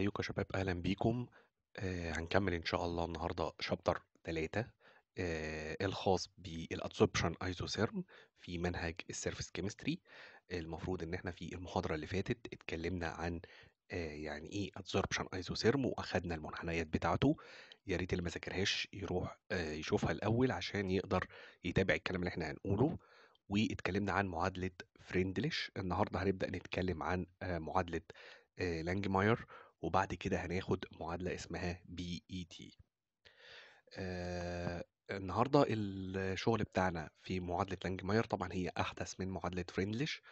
ازيكم يا شباب اهلا بيكم آه هنكمل ان شاء الله النهارده شابتر 3 آه الخاص بالادسبشن ايزوثيرم في منهج السيرفيس كيمستري المفروض ان احنا في المحاضره اللي فاتت اتكلمنا عن آه يعني ايه ادسوربشن ايزوثيرم واخدنا المنحنيات بتاعته يا ريت اللي ما ذاكرهاش يروح آه يشوفها الاول عشان يقدر يتابع الكلام اللي احنا هنقوله واتكلمنا عن معادله فريندليش النهارده هنبدا نتكلم عن آه معادله لانجماير آه، وبعد كده هناخد معادلة اسمها بي اي تي النهارده الشغل بتاعنا في معادلة لانجماير طبعا هي أحدث من معادلة فريندليش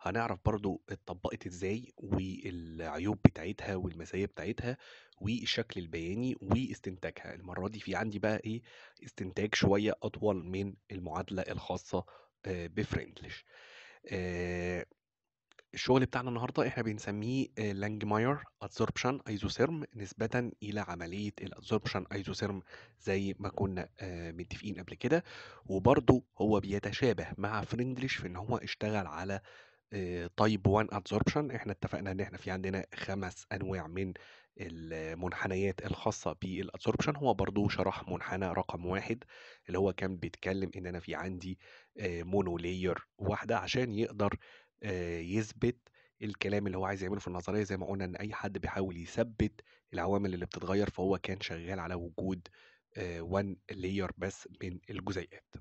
هنعرف برضو اتطبقت ازاي والعيوب بتاعتها والمزايا بتاعتها والشكل البياني واستنتاجها المرة دي في عندي بقى ايه استنتاج شوية أطول من المعادلة الخاصة آه، بفريندليش آه، الشغل بتاعنا النهارده احنا بنسميه لانجماير ادزوربشن ايزوثيرم نسبة إلى عملية الادزوربشن ايزوثيرم زي ما كنا آه، متفقين قبل كده وبرضه هو بيتشابه مع فريندليش في إن هو اشتغل على تايب 1 ادزوربشن احنا اتفقنا ان احنا في عندنا خمس انواع من المنحنيات الخاصة بالادسوربشن هو برضو شرح منحنى رقم واحد اللي هو كان بيتكلم ان انا في عندي مونولير آه، واحدة عشان يقدر آه، يثبت الكلام اللي هو عايز يعمله في النظريه زي ما قلنا ان اي حد بيحاول يثبت العوامل اللي بتتغير فهو كان شغال على وجود وان آه، لاير بس من الجزيئات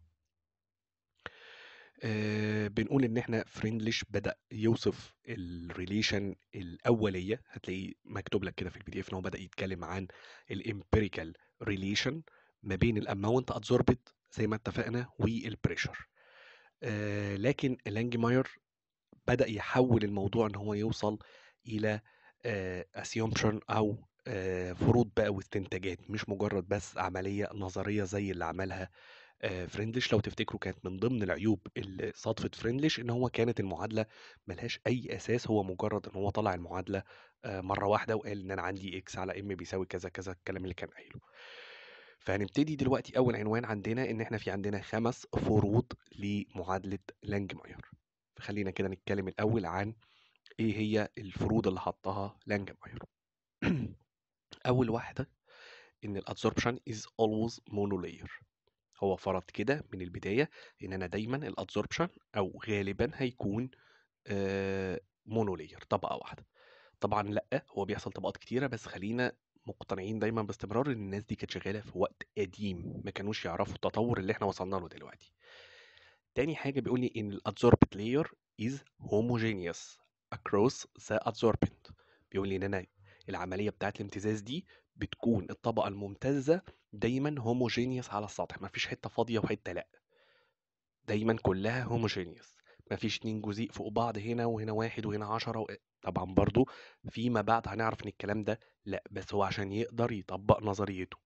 آه، بنقول ان احنا فريندليش بدا يوصف الريليشن الاوليه هتلاقيه مكتوب لك كده في البي دي اف ان هو بدا يتكلم عن الامبيريكال ريليشن ما بين الاماونت ادزوربت زي ما اتفقنا والبريشر أه لكن لانجماير بدأ يحول الموضوع ان هو يوصل الى اسيومشن او فروض بقى واستنتاجات مش مجرد بس عملية نظرية زي اللي عملها فريندليش لو تفتكروا كانت من ضمن العيوب اللي صادفت فريندليش ان هو كانت المعادله ملهاش اي اساس هو مجرد ان هو طلع المعادله مره واحده وقال ان انا عندي اكس على ام بيساوي كذا كذا الكلام اللي كان قايله فهنبتدي دلوقتي اول عنوان عندنا ان احنا في عندنا خمس فروض لمعادله لانجماير فخلينا كده نتكلم الأول عن إيه هي الفروض اللي حطها لانجماير أول واحدة إن الأدسوربشن is always monolayer هو فرض كده من البداية إن أنا دايما الأدسوربشن أو غالبا هيكون مونولاير آه، طبقة واحدة طبعا لأ هو بيحصل طبقات كتيرة بس خلينا مقتنعين دايما باستمرار ان الناس دي كانت شغاله في وقت قديم ما كانوش يعرفوا التطور اللي احنا وصلنا له دلوقتي تاني حاجة بيقول لي إن ال لاير layer is homogeneous across the adsorbent بيقول لي إن أنا العملية بتاعة الامتزاز دي بتكون الطبقة الممتزة دايما هوموجينيوس على السطح مفيش حتة فاضية وحتة لأ دايما كلها هوموجينيوس مفيش اتنين جزيء فوق بعض هنا وهنا واحد وهنا عشرة و... طبعا برضو فيما بعد هنعرف ان الكلام ده لا بس هو عشان يقدر يطبق نظريته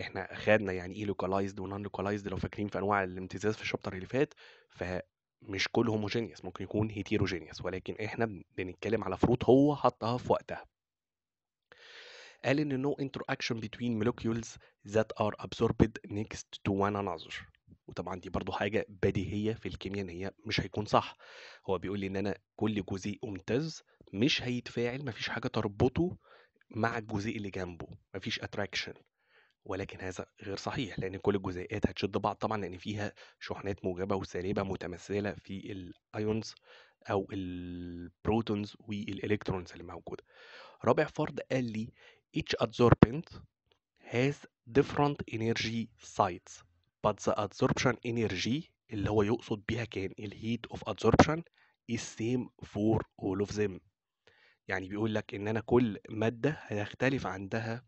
احنا خدنا يعني ايه لوكالايزد ونان لوكالايزد لو فاكرين في انواع الامتزاز في الشابتر اللي فات فمش كله هوموجينيوس ممكن يكون هيتيروجينيوس ولكن احنا بنتكلم على فروت هو حطها في وقتها قال ان no interaction between molecules that are absorbed next to one another وطبعا دي برضو حاجة بديهية في الكيمياء ان هي مش هيكون صح هو بيقول لي ان انا كل جزيء ممتاز مش هيتفاعل مفيش حاجة تربطه مع الجزيء اللي جنبه مفيش اتراكشن ولكن هذا غير صحيح لأن كل الجزيئات هتشد بعض طبعا لأن فيها شحنات موجبة وسالبة متمثلة في الأيونز أو البروتونز والإلكترونز اللي موجودة رابع فرد قال لي each adsorbent has different energy sites but the adsorption energy اللي هو يقصد بيها كان الهيت اوف adsorption is same for all of them يعني بيقول لك ان انا كل مادة هيختلف عندها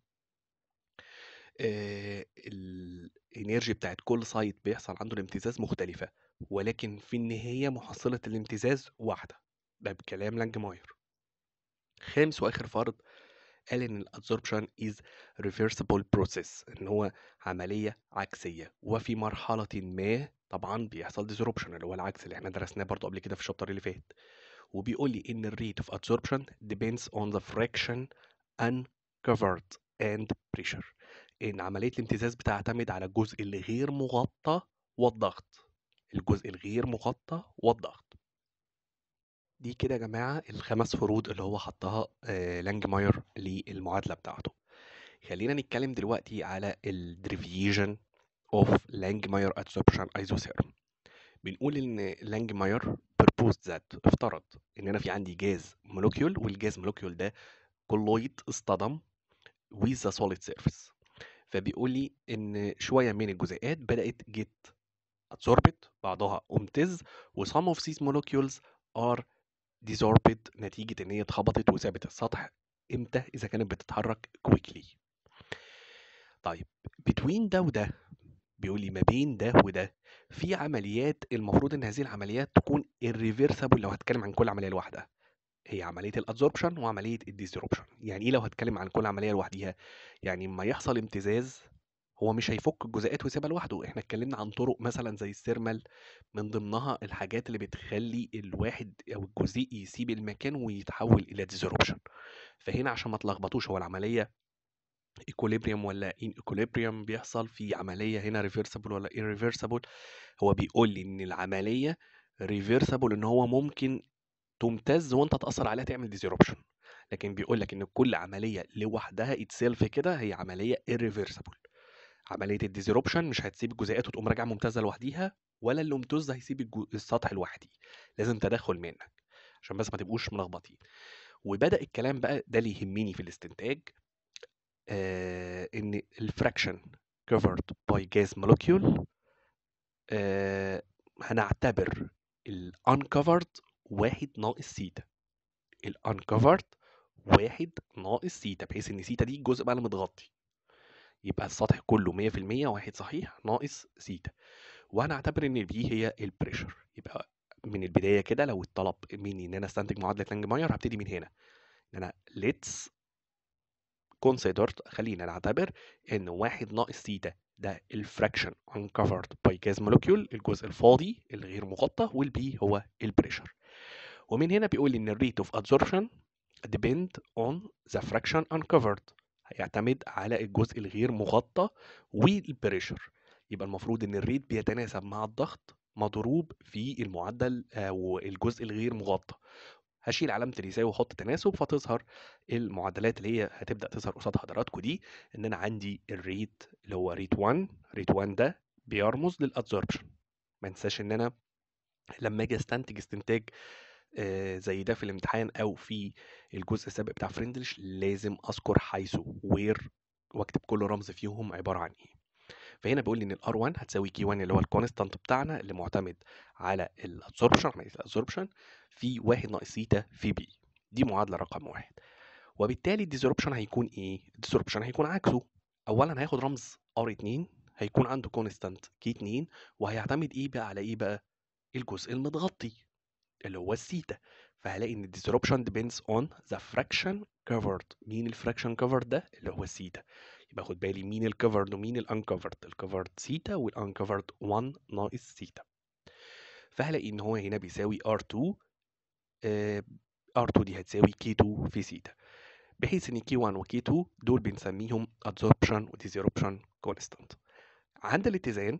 الانرجي بتاعت كل سايت بيحصل عنده الامتزاز مختلفة ولكن في النهاية محصلة الامتزاز واحدة ده بكلام لانج ماير خامس واخر فرض قال ان الادسوربشن از reversible بروسيس ان هو عملية عكسية وفي مرحلة ما طبعا بيحصل ديزوربشن اللي هو العكس اللي احنا درسناه برضو قبل كده في الشابتر اللي فات وبيقول لي ان الريت اوف absorption depends on the fraction uncovered and pressure إن عملية الامتزاز بتعتمد على الجزء الغير مغطى والضغط الجزء الغير مغطى والضغط دي كده يا جماعة الخمس فروض اللي هو حطها آه، لانج ماير للمعادلة بتاعته خلينا نتكلم دلوقتي على الدريفيجن اوف لانج ماير adsorption ايزوثيرم بنقول ان لانج ماير proposed ذات افترض ان انا في عندي جاز مولوكيول والجاز مولوكيول ده كلويد اصطدم with the solid surface فبيقول لي إن شوية من الجزيئات بدأت جيت اتسوربت بعضها امتز و some of these molecules are desorbed نتيجة إن هي اتخبطت وسابت السطح إمتى إذا كانت بتتحرك كويكلي طيب بتوين ده وده بيقول لي ما بين ده وده في عمليات المفروض ان هذه العمليات تكون irreversible لو هتكلم عن كل عمليه لوحدها هي عمليه الادزوربشن وعمليه الديزوربشن يعني ايه لو هتكلم عن كل عمليه لوحديها يعني اما يحصل امتزاز هو مش هيفك الجزيئات ويسيبها لوحده احنا اتكلمنا عن طرق مثلا زي السيرمال من ضمنها الحاجات اللي بتخلي الواحد او الجزيء يسيب المكان ويتحول الى ديزوربشن فهنا عشان ما تلخبطوش هو العمليه ايكوليبريم ولا ان ايكوليبريم بيحصل في عمليه هنا ريفرسبل ولا ان ريفرسبل هو بيقول لي ان العمليه ريفرسبل ان هو ممكن تمتز وانت تاثر عليها تعمل ديزيربشن لكن بيقول لك ان كل عمليه لوحدها اتسيلف كده هي عمليه ايرفيرسبل عمليه الديزيربشن مش هتسيب الجزيئات وتقوم راجعه ممتازه لوحديها ولا امتز هيسيب الجو... السطح لوحدي لازم تدخل منك عشان بس ما تبقوش ملخبطين وبدا الكلام بقى ده اللي يهمني في الاستنتاج آه ان الفراكشن covered by gas molecule آه هنعتبر ال uncovered واحد ناقص سيتا uncovered واحد ناقص سيتا بحيث ان سيتا دي الجزء بقى اللي متغطي يبقى السطح كله مية في المية واحد صحيح ناقص سيتا وهنعتبر ان بي هي البريشر يبقى من البداية كده لو اتطلب مني ان انا استنتج معادلة لانج ماير هبتدي من هنا ان انا let's considered خلينا نعتبر ان واحد ناقص سيتا ده الفراكشن uncovered by gas molecule الجزء الفاضي الغير مغطى والبي هو البريشر ومن هنا بيقول ان الريت اوف absorption depend on the fraction uncovered هيعتمد على الجزء الغير مغطى والبريشر يبقى المفروض ان الريت بيتناسب مع الضغط مضروب في المعدل آه، والجزء الغير مغطى هشيل علامه اليساوي واحط تناسب فتظهر المعادلات اللي هي هتبدا تظهر قصاد حضراتكم دي ان انا عندي الريت اللي هو ريت 1 ريت 1 ده بيرمز للابزوربشن ما انساش ان انا لما اجي استنتج استنتاج آه، زي ده في الامتحان او في الجزء السابق بتاع فريندلش لازم اذكر حيث وير واكتب كل رمز فيهم عباره عن ايه فهنا بيقول لي ان الار 1 هتساوي كي 1 اللي هو الكونستانت بتاعنا اللي معتمد على الابسوربشن عمليه الابسوربشن في 1 ناقص ثيتا في بي دي معادله رقم واحد وبالتالي الديزربشن هيكون ايه الديزربشن هيكون عكسه اولا هياخد رمز ار 2 هيكون عنده كونستانت كي 2 وهيعتمد ايه بقى على ايه بقى الجزء المتغطي اللي هو الثيتا فهلاقي ان الديسربشن depends on the fraction covered مين الفراكشن covered ده اللي هو الثيتا يبقى خد بالي مين الكفرد ومين الانكفرد الكفرد ثيتا والانكفرد 1 ناقص ثيتا فهلاقي ان هو هنا بيساوي R2 ار r آه، R2 دي هتساوي كي 2 في ثيتا بحيث ان كي 1 وكي 2 دول بنسميهم adsorption و كونستانت constant عند الاتزان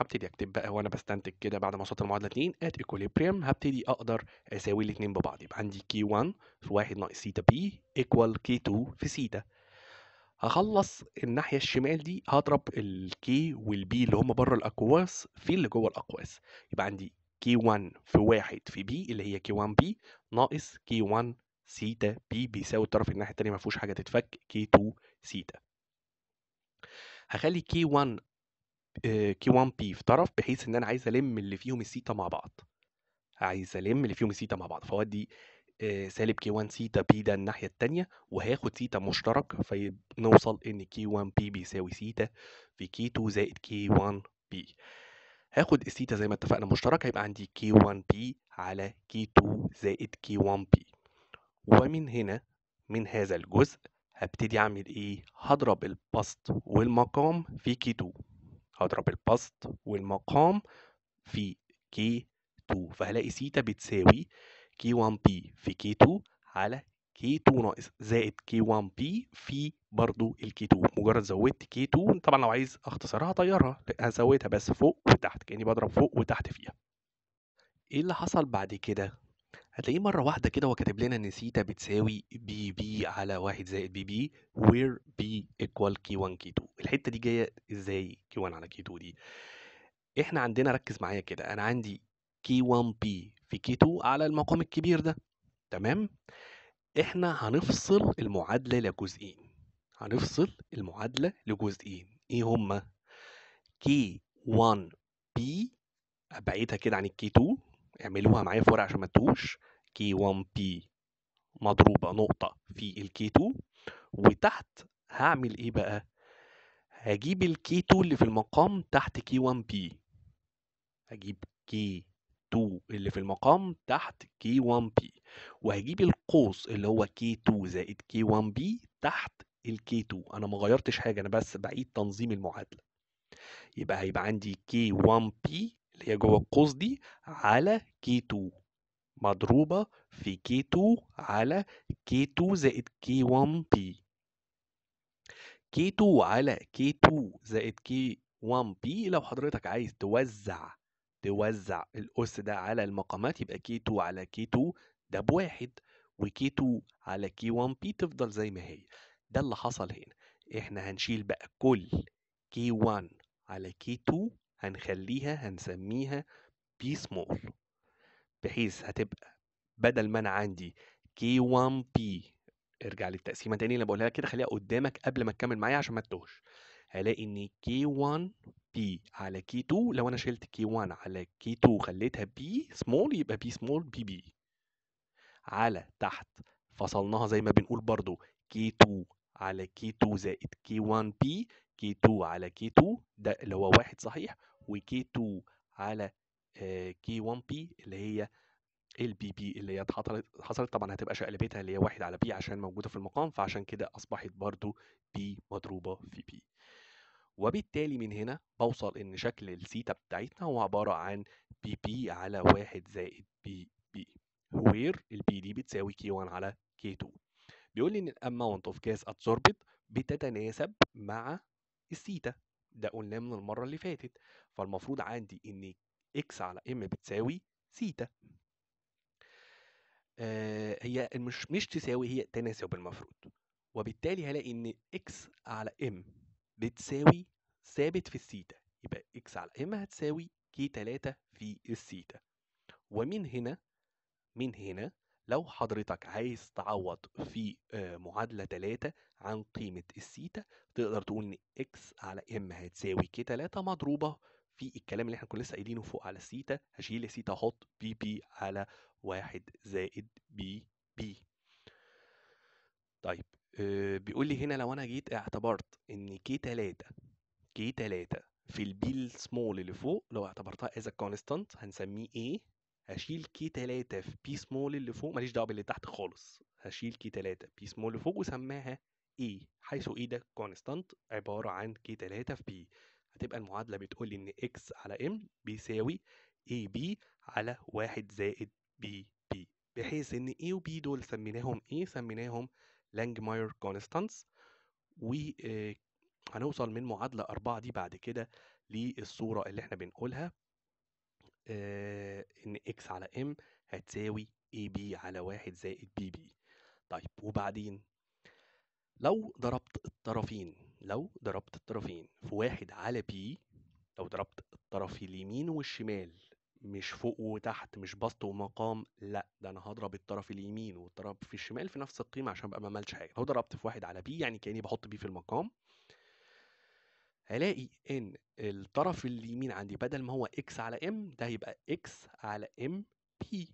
هبتدي اكتب بقى وانا بستنتج كده بعد ما وصلت المعادله 2 ات ايكوليبريم هبتدي اقدر اساوي الاثنين ببعض يبقى عندي كي 1 في 1 ناقص سيتا بي ايكوال كي 2 في سيتا هخلص الناحيه الشمال دي هضرب الكي والبي اللي هم بره الاقواس في اللي جوه الاقواس يبقى عندي كي 1 في 1 في بي اللي هي كي 1 بي ناقص كي 1 سيتا بي بيساوي الطرف الناحيه الثانيه ما فيهوش حاجه تتفك كي 2 سيتا هخلي كي 1 آه، كي 1 P في طرف، بحيث إن أنا عايز ألِم اللي فيهم الثيتا مع بعض، عايز ألِم اللي فيهم الثيتا مع بعض، فودي آه، سالب كي 1 ثيتا بي ده الناحية الثانيه وهاخد ثيتا مشترك فنوصل نوصل ان كي K1 P بيساوي ثيتا في كي 2 زايد كي K1 P. هاخد الثيتا زي ما اتفقنا مشترك، هيبقى عندي كي 1 P علي كي K2 زايد كي K1 P. ومن هنا من هذا الجزء هبتدي أعمل إيه، هضرب البسط والمقام في كي 2 هضرب البسط والمقام في k 2 فهلاقي سيتا بتساوي k 1 p في k 2 على k 2 ناقص زائد k 1 p في برضو k 2 مجرد زودت k 2 طبعا لو عايز اختصرها هطيرها هزودها بس فوق وتحت كاني بضرب فوق وتحت فيها ايه اللي حصل بعد كده هتلاقيه مرة واحدة كده هو كاتب لنا إن سيتا بتساوي بي بي على واحد زائد بي بي where بي ايكوال كي 1 كي 2 الحتة دي جاية كي Q1 علي كي Q2 دي؟ إحنا عندنا ركز معايا كده أنا عندي كي 1 بي في كي 2 على المقام الكبير ده تمام؟ إحنا هنفصل المعادلة لجزئين هنفصل المعادلة لجزئين إيه كي 1 بي أبعدها كده عن الكي Q2 اعملوها معايا في ورقه عشان ما تتوهوش كي 1 بي مضروبه نقطه في الكي 2 وتحت هعمل ايه بقى هجيب الكي 2 اللي في المقام تحت كي 1 بي هجيب كي 2 اللي في المقام تحت كي 1 بي وهجيب القوس اللي هو كي 2 زائد كي 1 بي تحت الكي 2 انا ما غيرتش حاجه انا بس بعيد تنظيم المعادله يبقى هيبقى عندي كي 1 بي اللي هي جوه القوس دي على كي 2 مضروبة في كي 2 على كي 2 زائد كي 1 بي كي 2 على كي 2 زائد كي 1 بي لو حضرتك عايز توزع توزع الأس ده على المقامات يبقى كي 2 على كي 2 ده بواحد وكي 2 على كي 1 بي تفضل زي ما هي ده اللي حصل هنا احنا هنشيل بقى كل كي 1 على كي 2 هنخليها هنسميها بي سمول بحيث هتبقى بدل ما انا عندي كي 1 بي ارجع للتقسيمه تاني اللي بقولها لك كده خليها قدامك قبل ما تكمل معايا عشان ما تتوهش هلاقي ان كي 1 بي على كي 2 لو انا شلت كي 1 على كي 2 خليتها بي سمول يبقى بي سمول بي بي على تحت فصلناها زي ما بنقول برضو كي 2 على كي 2 زائد كي 1 بي كي 2 على كي 2 ده اللي هو واحد صحيح وكي 2 على كي 1 بي اللي هي البي بي اللي هي اتحصلت حصلت طبعا هتبقى شقلبتها اللي هي واحد على بي عشان موجوده في المقام فعشان كده اصبحت برضو بي مضروبه في بي وبالتالي من هنا بوصل ان شكل الثيتا بتاعتنا هو عباره عن بي بي على واحد زائد بي بي وير البي دي بتساوي كي 1 على كي 2 بيقول لي ان الاماونت اوف جاز اتسوربت بتتناسب مع الثيتا ده قلناه من المره اللي فاتت فالمفروض عندي ان اكس على ام بتساوي ثيتا آه هي مش مش تساوي هي تناسب المفروض وبالتالي هلاقي ان اكس على ام بتساوي ثابت في الثيتا يبقى اكس على ام هتساوي كي 3 في الثيتا ومن هنا من هنا لو حضرتك عايز تعوض في معادلة 3 عن قيمة السيتا تقدر تقول ان اكس على ام هتساوي ك 3 مضروبة في الكلام اللي احنا كنا لسه قايلينه فوق على السيتا هشيل السيتا احط بي بي على واحد زائد بي بي طيب بيقول لي هنا لو انا جيت اعتبرت ان ك 3 ك 3 في البي السمول اللي فوق لو اعتبرتها از كونستانت هنسميه ايه هشيل كي 3 في بي سمول اللي فوق ماليش دعوه باللي تحت خالص هشيل كي 3 بي سمول اللي فوق وسماها اي حيث اي ده كونستانت عباره عن كي 3 في بي هتبقى المعادله بتقول لي ان اكس على ام بيساوي اي بي على 1 زائد بي بي بحيث ان اي وبي دول سميناهم ايه سميناهم لانجماير كونستانتس و آه، هنوصل من معادله 4 دي بعد كده للصوره اللي احنا بنقولها آه، ان اكس على ام هتساوي اي بي على واحد زائد بي بي طيب وبعدين لو ضربت الطرفين لو ضربت الطرفين في واحد على بي لو ضربت الطرف اليمين والشمال مش فوق وتحت مش بسط ومقام لا ده انا هضرب الطرف اليمين والطرف في الشمال في نفس القيمه عشان ابقى ما عملش حاجه لو ضربت في واحد على بي يعني كاني بحط بي في المقام هلاقي ان الطرف اليمين عندي بدل ما هو اكس على ام ده هيبقى اكس على ام بي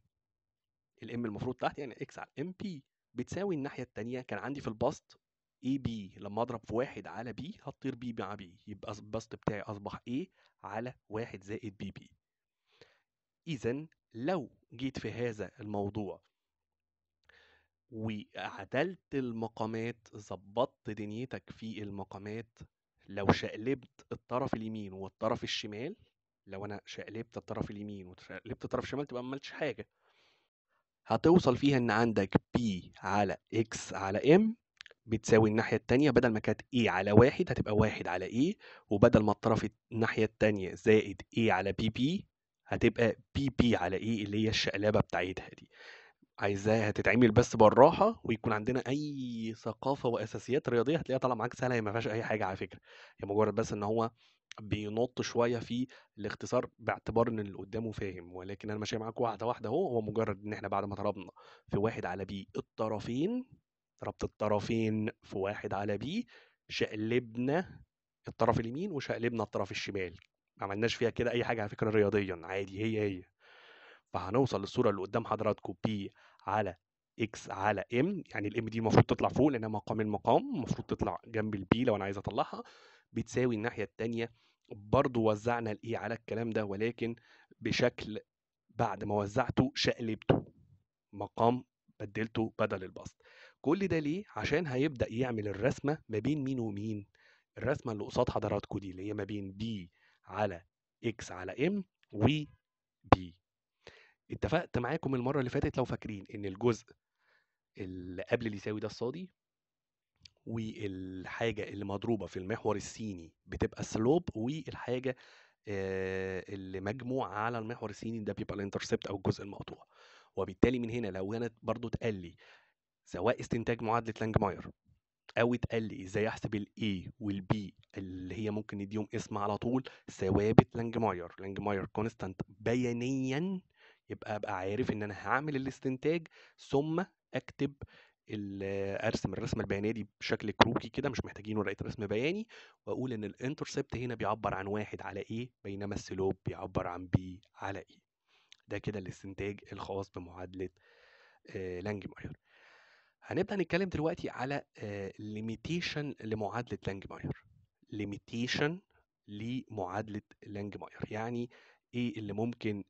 الام المفروض تحت يعني اكس على ام بي بتساوي الناحية التانية كان عندي في البسط اي بي لما اضرب في واحد على بي هطير بي مع بي يبقى البسط بتاعي اصبح اي على واحد زائد بي بي اذا لو جيت في هذا الموضوع وعدلت المقامات ظبطت دنيتك في المقامات لو شقلبت الطرف اليمين والطرف الشمال لو انا شقلبت الطرف اليمين وشقلبت الطرف الشمال تبقى ما عملتش حاجه هتوصل فيها ان عندك p على x على m بتساوي الناحية التانية بدل ما كانت a على واحد هتبقى واحد على a وبدل ما الطرف الناحية التانية زائد a على bb هتبقى bb على a اللي هي الشقلبة بتاعتها دي عايزاها تتعمل بس بالراحة ويكون عندنا أي ثقافة وأساسيات رياضية هتلاقيها طالعة معاك سهلة هي ما فيهاش أي حاجة على فكرة هي مجرد بس إن هو بينط شوية في الاختصار باعتبار إن اللي قدامه فاهم ولكن أنا ماشي معاك واحدة واحدة أهو هو مجرد إن إحنا بعد ما ضربنا في واحد على بي الطرفين ضربت الطرفين في واحد على بي شقلبنا الطرف اليمين وشقلبنا الطرف الشمال ما عملناش فيها كده أي حاجة على فكرة رياضيا عادي هي هي فهنوصل للصوره اللي قدام حضراتكم بي على اكس على ام يعني الام دي المفروض تطلع فوق لانها مقام المقام المفروض تطلع جنب البي لو انا عايز اطلعها بتساوي الناحيه التانية برضو وزعنا الاي e على الكلام ده ولكن بشكل بعد ما وزعته شقلبته مقام بدلته بدل البسط كل ده ليه عشان هيبدا يعمل الرسمه ما بين مين ومين الرسمه اللي قصاد حضراتكم دي اللي هي ما بين بي على اكس على ام و بي اتفقت معاكم المره اللي فاتت لو فاكرين ان الجزء اللي قبل اللي يساوي ده الصادي والحاجه اللي مضروبه في المحور السيني بتبقى السلوب والحاجه آه، اللي مجموعه على المحور السيني ده بيبقى الانترسبت او الجزء المقطوع وبالتالي من هنا لو انا برضو اتقال لي سواء استنتاج معادله لانجماير او اتقال لي ازاي احسب الاي والبي اللي هي ممكن نديهم اسم على طول ثوابت لانجماير لانجماير كونستانت بيانيا يبقى ابقى عارف ان انا هعمل الاستنتاج ثم اكتب ارسم الرسمه البيانيه دي بشكل كروكي كده مش محتاجين ورقه رسم بياني واقول ان الانترسبت هنا بيعبر عن واحد على ايه بينما السلوب بيعبر عن بي على ايه ده كده الاستنتاج الخاص بمعادله لانج آه، ماير هنبدا نتكلم دلوقتي على ليميتيشن آه، لمعادله لانج ماير ليميتيشن لمعادله لانج ماير يعني ايه اللي ممكن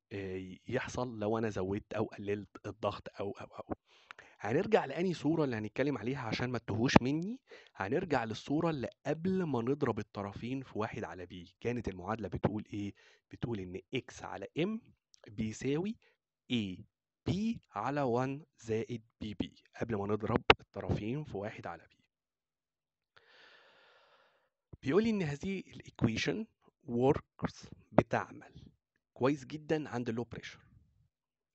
يحصل لو انا زودت او قللت الضغط او او او هنرجع لاني صوره اللي هنتكلم عليها عشان ما تهوش مني هنرجع للصوره اللي قبل ما نضرب الطرفين في واحد على بي كانت المعادله بتقول ايه بتقول ان اكس على ام بيساوي اي بي على 1 زائد بي بي قبل ما نضرب الطرفين في واحد على بي بيقول لي ان هذه الايكويشن وركس بتعمل كويس جدا عند اللو بريشر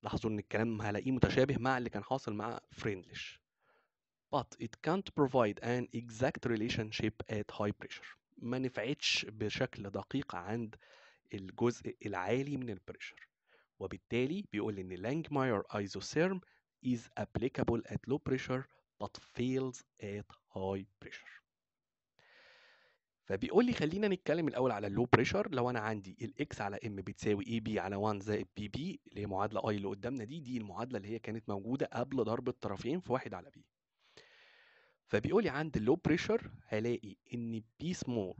لاحظوا ان الكلام هلاقيه متشابه مع اللي كان حاصل مع فريندلش but it can't provide an exact relationship at high pressure ما نفعتش بشكل دقيق عند الجزء العالي من البريشر وبالتالي بيقول ان لانجماير ايزوثيرم is applicable at low pressure but fails at high pressure فبيقول لي خلينا نتكلم الاول على اللو بريشر لو انا عندي الاكس على ام بتساوي اي بي على 1 زائد بي بي اللي هي معادله اي اللي قدامنا دي دي المعادله اللي هي كانت موجوده قبل ضرب الطرفين في واحد على بي فبيقول لي عند اللو بريشر هلاقي ان بي سمول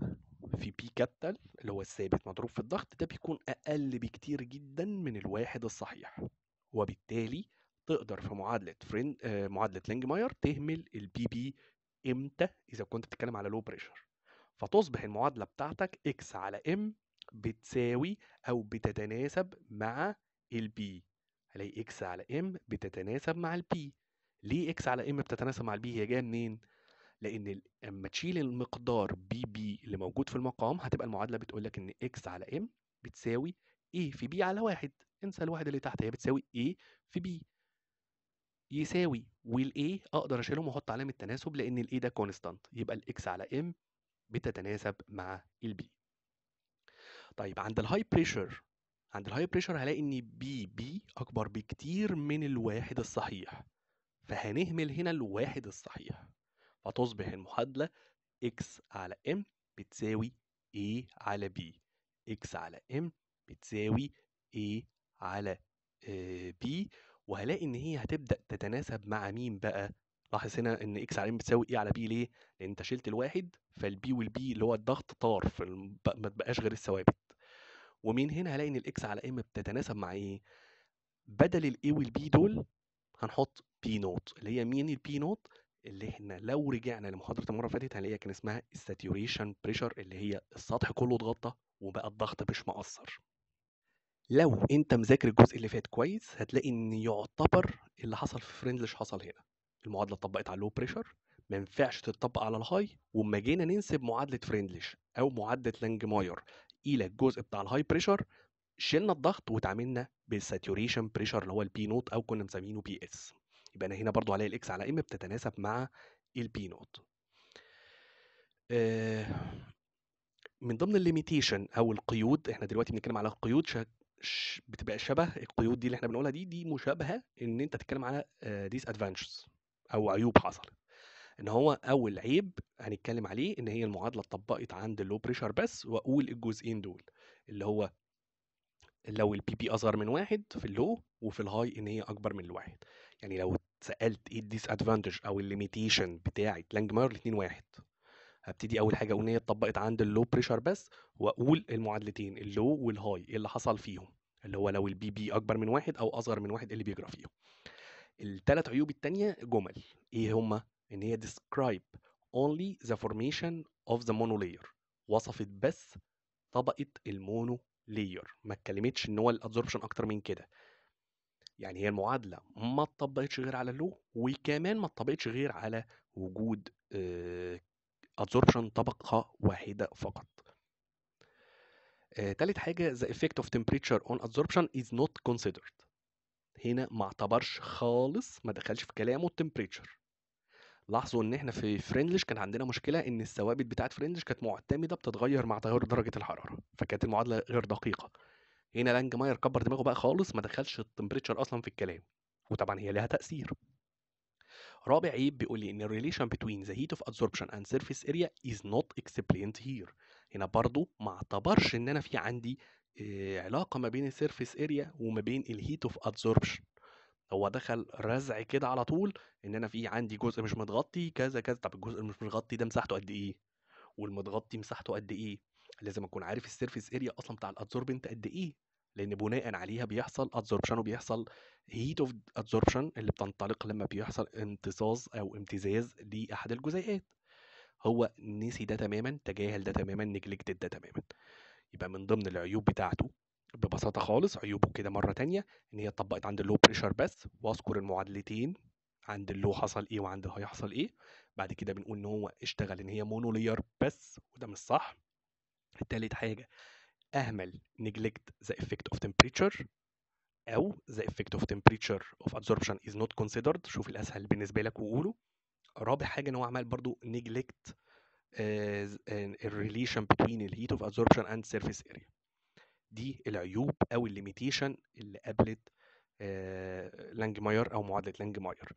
في بي كابيتال اللي هو الثابت مضروب في الضغط ده بيكون اقل بكتير جدا من الواحد الصحيح وبالتالي تقدر في معادله فريند آه معادله لينجماير تهمل البي بي امتى اذا كنت بتتكلم على لو بريشر فتصبح المعادلة بتاعتك x على m بتساوي أو بتتناسب مع ال b هلاقي x على m بتتناسب مع ال b ليه x على m بتتناسب مع ال b هي جايه منين؟ لأن لما تشيل المقدار b b اللي موجود في المقام هتبقى المعادلة بتقول لك إن x على m بتساوي a في b على واحد انسى الواحد اللي تحت هي بتساوي a في b يساوي والاي اقدر اشيلهم واحط علامه تناسب لان a ده كونستانت يبقى الـ x على m بتتناسب مع البي طيب عند الهاي بريشر عند الهاي بريشر هلاقي ان بي بي اكبر بكتير من الواحد الصحيح فهنهمل هنا الواحد الصحيح فتصبح المعادلة x على m بتساوي a على b x على m بتساوي a على آه، b وهلاقي ان هي هتبدأ تتناسب مع مين بقى لاحظ هنا ان اكس على ام بتساوي ايه على بي ليه؟ لان انت شلت الواحد فالبي والبي اللي هو الضغط طار فما تبقاش غير الثوابت ومن هنا هلاقي ان الاكس على ام بتتناسب مع ايه؟ بدل الاي والبي دول هنحط بي نوت اللي هي مين البي نوت؟ اللي احنا لو رجعنا لمحاضره المره اللي فاتت هنلاقيها كان اسمها الساتيوريشن بريشر اللي هي السطح كله اتغطى وبقى الضغط مش مقصر. لو انت مذاكر الجزء اللي فات كويس هتلاقي ان يعتبر اللي حصل في فريندلش حصل هنا المعادله اتطبقت على اللو بريشر ما ينفعش تتطبق على الهاي وما جينا ننسب معادله فريندليش او معادله لانج ماير الى الجزء بتاع الهاي بريشر شلنا الضغط وتعاملنا بالساتوريشن بريشر اللي هو البي نوت او كنا مسمينه بي اس يبقى انا هنا برضو عليا الاكس على ام بتتناسب مع البي نوت آه، من ضمن الليميتيشن او القيود احنا دلوقتي بنتكلم على قيود ش... بتبقى شبه القيود دي اللي احنا بنقولها دي دي مشابهه ان انت تتكلم على ديس آه، ادفانشز او عيوب حصلت ان هو اول عيب هنتكلم عليه ان هي المعادله اتطبقت عند اللو بريشر بس واقول الجزئين دول اللي هو لو البي بي اصغر من واحد في اللو وفي الهاي ان هي اكبر من الواحد يعني لو سالت ايه الديس ادفانتج او الليميتيشن بتاعه لانج ماير الاثنين واحد هبتدي اول حاجه اقول ان هي اتطبقت عند اللو بريشر بس واقول المعادلتين اللو والهاي ايه اللي حصل فيهم اللي هو لو البي بي اكبر من واحد او اصغر من واحد ايه اللي بيجرى فيهم الثلاث عيوب التانية جمل ايه هما ان هي describe only the formation of the monolayer وصفت بس طبقة المونو لير ما اتكلمتش ان هو الادزوربشن اكتر من كده يعني هي المعادلة ما اتطبقتش غير على اللو وكمان ما اتطبقتش غير على وجود ادزوربشن آه، طبقة واحدة فقط آه، تالت حاجة the effect of temperature on absorption is not considered هنا ما اعتبرش خالص ما دخلش في كلامه التمبريتشر لاحظوا ان احنا في فريندلش كان عندنا مشكله ان الثوابت بتاعه فريندلش كانت معتمده بتتغير مع تغير درجه الحراره فكانت المعادله غير دقيقه هنا لانج ماير كبر دماغه بقى خالص ما دخلش التمبريتشر اصلا في الكلام وطبعا هي لها تاثير رابع عيب بيقول لي ان الريليشن بتوين ذا هيت اوف ادسوربشن اند سيرفيس اريا از نوت اكسبلينت هير هنا برضو ما اعتبرش ان انا في عندي علاقه ما بين السيرفيس اريا وما بين الهيت اوف ادزوربشن هو دخل رزع كده على طول ان انا في عندي جزء مش متغطي كذا كذا طب الجزء اللي مش متغطي ده مساحته قد ايه والمتغطي مساحته قد ايه لازم اكون عارف السيرفيس اريا اصلا بتاع الادزوربنت قد ايه لان بناء عليها بيحصل ادزوربشن وبيحصل هيت اوف ادزوربشن اللي بتنطلق لما بيحصل امتصاص او امتزاز لاحد الجزيئات هو نسي ده تماما تجاهل ده تماما نجلكتد ده تماما يبقى من ضمن العيوب بتاعته ببساطه خالص عيوبه كده مره تانية ان هي اتطبقت عند اللو بريشر بس واذكر المعادلتين عند اللو حصل ايه وعند هيحصل ايه بعد كده بنقول ان هو اشتغل ان هي مونولير بس وده مش صح تالت حاجه اهمل نجلكت ذا افكت اوف تمبريتشر او ذا افكت اوف تمبريتشر اوف absorption is not considered شوف الاسهل بالنسبه لك وقوله رابع حاجه ان هو عمل برضو نجلكت الريليشن بتوين الهيت اوف absorption اند سيرفيس اريا دي العيوب او الليميتيشن اللي قابلت آه، لانج ماير او معادله لانج ماير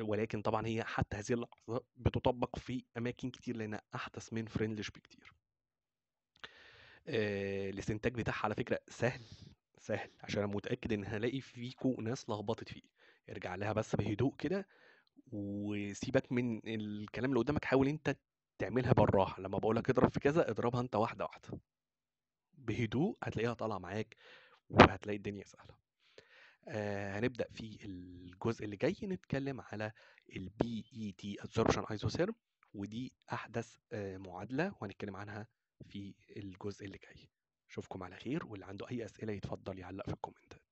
ولكن طبعا هي حتى هذه اللحظه بتطبق في اماكن كتير لانها احدث من فريندلش بكتير آه، الاستنتاج بتاعها على فكره سهل سهل عشان انا متاكد ان هلاقي فيكو ناس لخبطت فيه ارجع لها بس بهدوء كده وسيبك من الكلام اللي قدامك حاول انت تعملها بالراحه لما بقول لك اضرب في كذا اضربها انت واحده واحده بهدوء هتلاقيها طالعه معاك وهتلاقي الدنيا سهله آه هنبدا في الجزء اللي جاي نتكلم على البي اي تي ادسوربشن ايزوثيرم ودي احدث آه معادله وهنتكلم عنها في الجزء اللي جاي اشوفكم على خير واللي عنده اي اسئله يتفضل يعلق في الكومنتات